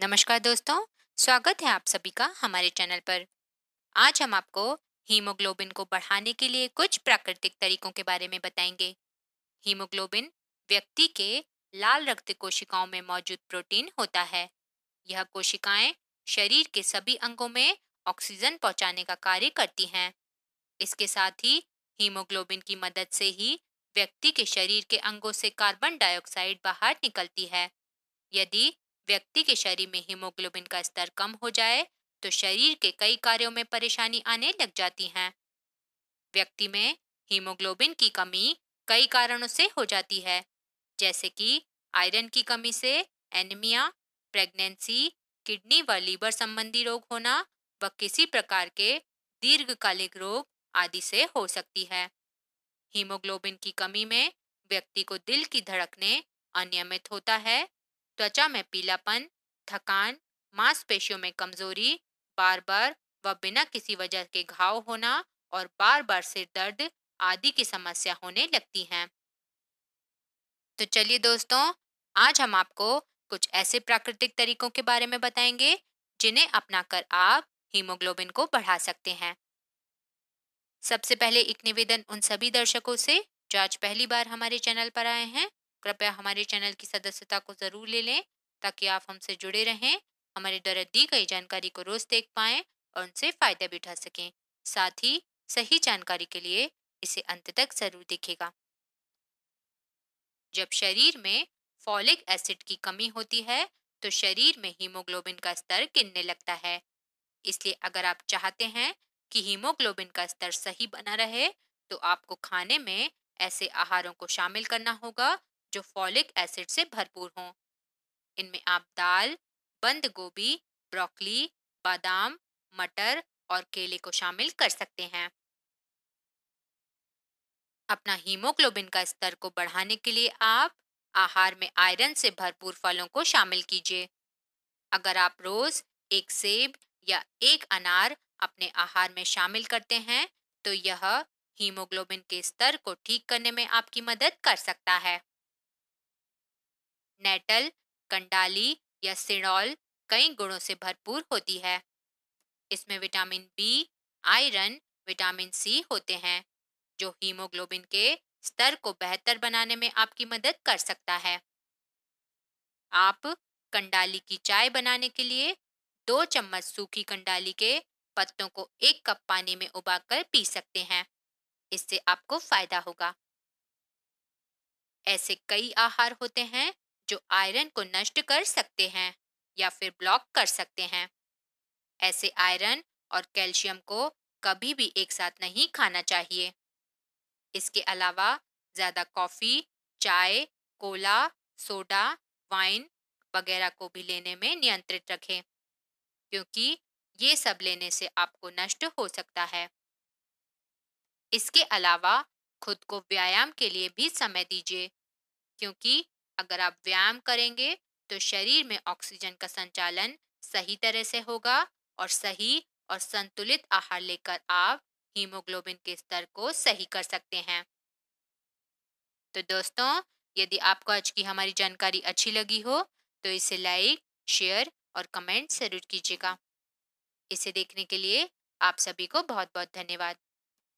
नमस्कार दोस्तों स्वागत है आप सभी का हमारे चैनल पर आज हम आपको हीमोग्लोबिन को बढ़ाने के लिए कुछ प्राकृतिक तरीकों के बारे में बताएंगे हीमोग्लोबिन व्यक्ति के लाल रक्त कोशिकाओं में मौजूद प्रोटीन होता है यह कोशिकाएं शरीर के सभी अंगों में ऑक्सीजन पहुंचाने का कार्य करती हैं इसके साथ ही हीमोग्लोबिन की मदद से ही व्यक्ति के शरीर के अंगों से कार्बन डाइऑक्साइड बाहर निकलती है यदि व्यक्ति के शरीर में हीमोग्लोबिन का स्तर कम हो जाए तो शरीर के कई कार्यों में परेशानी आने लग जाती हैं व्यक्ति में हीमोग्लोबिन की कमी कई कारणों से हो जाती है जैसे कि आयरन की कमी से एनीमिया प्रेगनेंसी किडनी व लीवर संबंधी रोग होना व किसी प्रकार के दीर्घकालिक रोग आदि से हो सकती है हीमोग्लोबिन की कमी में व्यक्ति को दिल की धड़कने अनियमित होता है त्वचा में पीलापन थकान मांसपेशियों में कमजोरी बार बार व बिना किसी वजह के घाव होना और बार बार सिर दर्द आदि की समस्या होने लगती हैं तो चलिए दोस्तों आज हम आपको कुछ ऐसे प्राकृतिक तरीकों के बारे में बताएंगे जिन्हें अपनाकर आप हीमोग्लोबिन को बढ़ा सकते हैं सबसे पहले एक निवेदन उन सभी दर्शकों से जो आज पहली बार हमारे चैनल पर आए हैं कृपया हमारे चैनल की सदस्यता को ज़रूर ले लें ताकि आप हमसे जुड़े रहें हमारे द्वारा दी गई जानकारी को रोज़ देख पाए और उनसे फ़ायदा भी उठा सकें साथ ही सही जानकारी के लिए इसे अंत तक ज़रूर देखेगा जब शरीर में फॉलिक एसिड की कमी होती है तो शरीर में हीमोग्लोबिन का स्तर गिरने लगता है इसलिए अगर आप चाहते हैं कि हीमोग्लोबिन का स्तर सही बना रहे तो आपको खाने में ऐसे आहारों को शामिल करना होगा जो फॉलिक एसिड से भरपूर हों इनमें आप दाल बंद गोभी ब्रोकली बादाम मटर और केले को शामिल कर सकते हैं अपना हीमोग्लोबिन का स्तर को बढ़ाने के लिए आप आहार में आयरन से भरपूर फलों को शामिल कीजिए अगर आप रोज एक सेब या एक अनार अपने आहार में शामिल करते हैं तो यह हीमोग्लोबिन के स्तर को ठीक करने में आपकी मदद कर सकता है नेटल कंडाली या सिडोल कई गुणों से भरपूर होती है इसमें vitamin B iron vitamin C होते हैं जो हीमोग्लोबिन के स्तर को बेहतर बनाने में आपकी मदद कर सकता है आप कंडाली की चाय बनाने के लिए दो चम्मच सूखी कंडाली के पत्तों को एक कप पानी में उबालकर पी सकते हैं इससे आपको फायदा होगा ऐसे कई आहार होते हैं जो आयरन को नष्ट कर सकते हैं या फिर ब्लॉक कर सकते हैं ऐसे आयरन और कैल्शियम को कभी भी एक साथ नहीं खाना चाहिए इसके अलावा ज़्यादा कॉफ़ी चाय कोला सोडा वाइन वगैरह को भी लेने में नियंत्रित रखें क्योंकि ये सब लेने से आपको नष्ट हो सकता है इसके अलावा खुद को व्यायाम के लिए भी समय दीजिए क्योंकि अगर आप व्यायाम करेंगे तो शरीर में ऑक्सीजन का संचालन सही तरह से होगा और सही और संतुलित आहार लेकर आप हीमोग्लोबिन के स्तर को सही कर सकते हैं तो दोस्तों यदि आपको आज की हमारी जानकारी अच्छी लगी हो तो इसे लाइक शेयर और कमेंट जरूर कीजिएगा इसे देखने के लिए आप सभी को बहुत बहुत धन्यवाद